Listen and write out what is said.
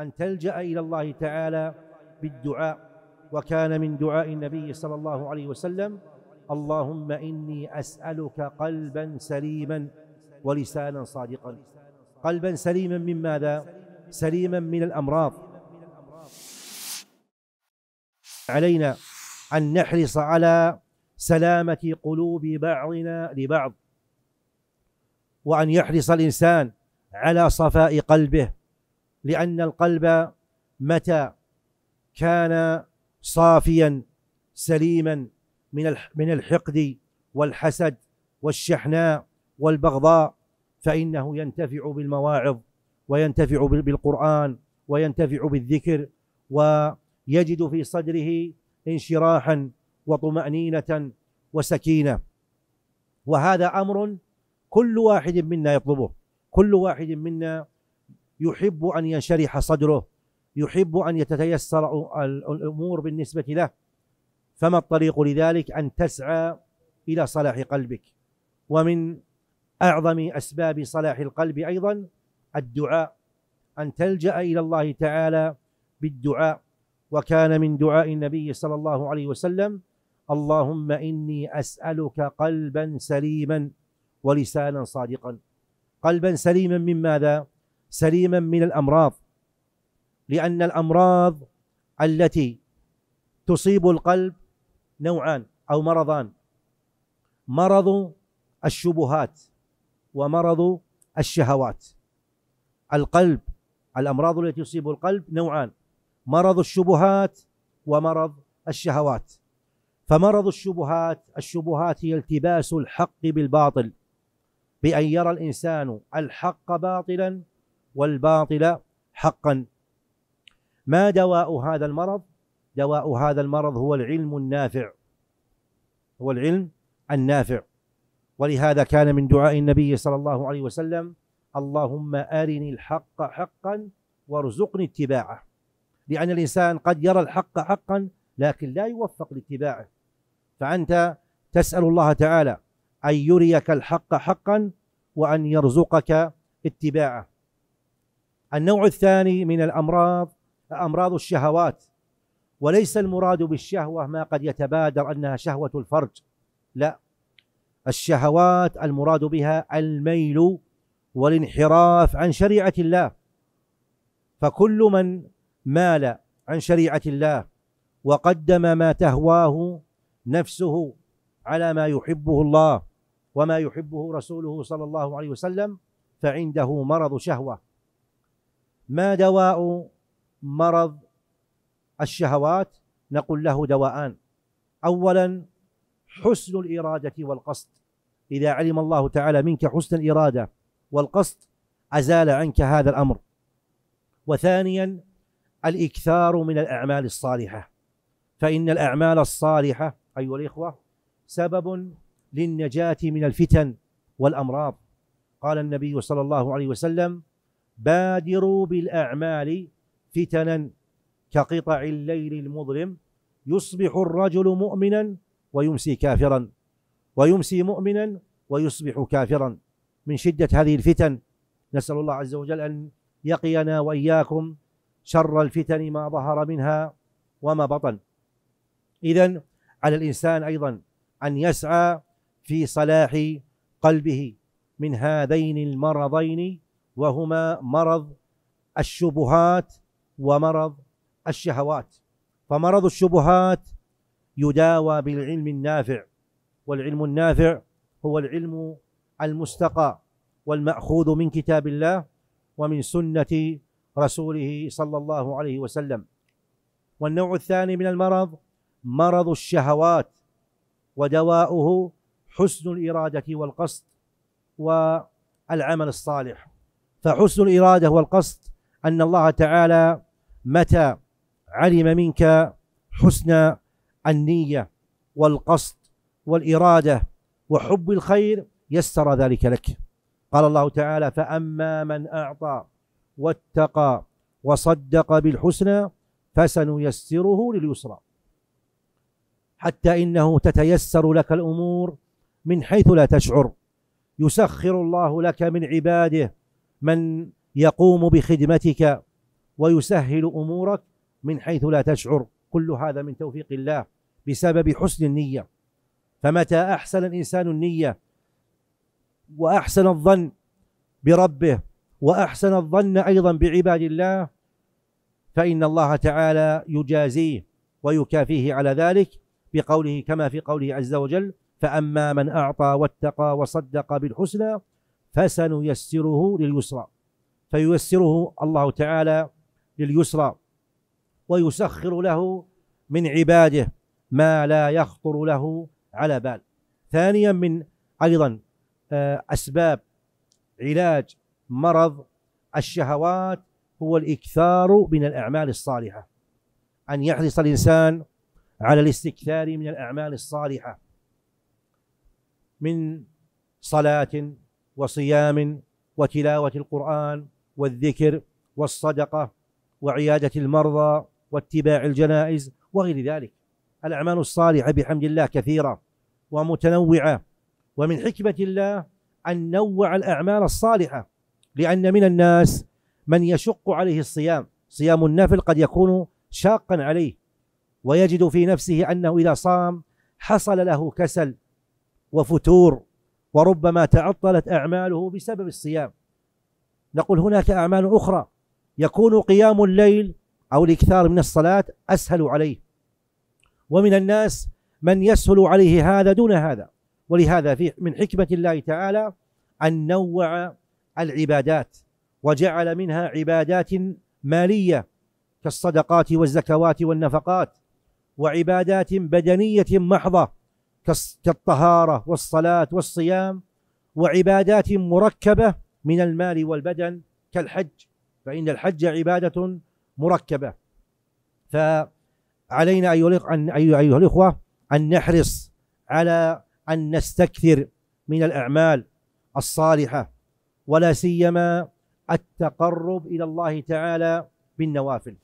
أن تلجأ إلى الله تعالى بالدعاء وكان من دعاء النبي صلى الله عليه وسلم اللهم إني أسألك قلبا سليما ولسانا صادقا قلبا سليما من ماذا؟ سليما من الأمراض علينا أن نحرص على سلامة قلوب بعضنا لبعض وأن يحرص الإنسان على صفاء قلبه لأن القلب متى كان صافيا سليما من من الحقد والحسد والشحناء والبغضاء فإنه ينتفع بالمواعظ وينتفع بالقرآن وينتفع بالذكر ويجد في صدره انشراحا وطمأنينة وسكينة وهذا أمر كل واحد منا يطلبه كل واحد منا يحب أن ينشرح صدره يحب أن يتتيسر الأمور بالنسبة له فما الطريق لذلك أن تسعى إلى صلاح قلبك ومن أعظم أسباب صلاح القلب أيضا الدعاء أن تلجأ إلى الله تعالى بالدعاء وكان من دعاء النبي صلى الله عليه وسلم اللهم إني أسألك قلبا سليما ولسانا صادقا قلبا سليما من ماذا؟ سليما من الامراض لان الامراض التي تصيب القلب نوعان او مرضان مرض الشبهات ومرض الشهوات القلب الامراض التي تصيب القلب نوعان مرض الشبهات ومرض الشهوات فمرض الشبهات الشبهات هي التباس الحق بالباطل بان يرى الانسان الحق باطلا والباطل حقا ما دواء هذا المرض دواء هذا المرض هو العلم النافع هو العلم النافع ولهذا كان من دعاء النبي صلى الله عليه وسلم اللهم أرني الحق حقا وارزقني اتباعه لأن الإنسان قد يرى الحق حقا لكن لا يوفق لاتباعه فأنت تسأل الله تعالى أن يريك الحق حقا وأن يرزقك اتباعه النوع الثاني من الامراض امراض الشهوات وليس المراد بالشهوه ما قد يتبادر انها شهوه الفرج لا الشهوات المراد بها الميل والانحراف عن شريعه الله فكل من مال عن شريعه الله وقدم ما تهواه نفسه على ما يحبه الله وما يحبه رسوله صلى الله عليه وسلم فعنده مرض شهوه ما دواء مرض الشهوات نقول له دواءان اولا حسن الاراده والقصد اذا علم الله تعالى منك حسن الاراده والقصد ازال عنك هذا الامر وثانيا الاكثار من الاعمال الصالحه فان الاعمال الصالحه ايها الاخوه سبب للنجاه من الفتن والامراض قال النبي صلى الله عليه وسلم بادروا بالأعمال فتنا كقطع الليل المظلم يصبح الرجل مؤمنا ويمسي كافرا ويمسي مؤمنا ويصبح كافرا من شدة هذه الفتن نسأل الله عز وجل أن يقينا وإياكم شر الفتن ما ظهر منها وما بطن إذا على الإنسان أيضا أن يسعى في صلاح قلبه من هذين المرضين وهما مرض الشبهات ومرض الشهوات فمرض الشبهات يداوى بالعلم النافع والعلم النافع هو العلم المستقى والماخوذ من كتاب الله ومن سنه رسوله صلى الله عليه وسلم والنوع الثاني من المرض مرض الشهوات ودواؤه حسن الاراده والقصد والعمل الصالح فحسن الإرادة والقصد أن الله تعالى متى علم منك حسن النية والقصد والإرادة وحب الخير يسر ذلك لك قال الله تعالى فأما من أعطى واتقى وصدق بالحسنى فسنيسره لليسرى حتى إنه تتيسر لك الأمور من حيث لا تشعر يسخر الله لك من عباده من يقوم بخدمتك ويسهل امورك من حيث لا تشعر كل هذا من توفيق الله بسبب حسن النيه فمتى احسن الانسان النيه واحسن الظن بربه واحسن الظن ايضا بعباد الله فان الله تعالى يجازيه ويكافيه على ذلك بقوله كما في قوله عز وجل فاما من اعطى واتقى وصدق بالحسنى فسنيسره لليسرى فييسره الله تعالى لليسرى ويسخر له من عباده ما لا يخطر له على بال ثانيا من ايضا آه، اسباب علاج مرض الشهوات هو الاكثار من الاعمال الصالحه ان يحرص الانسان على الاستكثار من الاعمال الصالحه من صلاه وصيام وتلاوة القرآن والذكر والصدقة وعيادة المرضى واتباع الجنائز وغير ذلك الأعمال الصالحة بحمد الله كثيرة ومتنوعة ومن حكمة الله أن نوع الأعمال الصالحة لأن من الناس من يشق عليه الصيام صيام النفل قد يكون شاقا عليه ويجد في نفسه أنه إذا صام حصل له كسل وفتور وربما تعطلت أعماله بسبب الصيام نقول هناك أعمال أخرى يكون قيام الليل أو الإكثار من الصلاة أسهل عليه ومن الناس من يسهل عليه هذا دون هذا ولهذا في من حكمة الله تعالى أن نوع العبادات وجعل منها عبادات مالية كالصدقات والزكوات والنفقات وعبادات بدنية محضة كالطهارة والصلاة والصيام وعبادات مركبة من المال والبدن كالحج فإن الحج عبادة مركبة فعلينا أيها الإخوة أن نحرص على أن نستكثر من الأعمال الصالحة ولا سيما التقرب إلى الله تعالى بالنوافل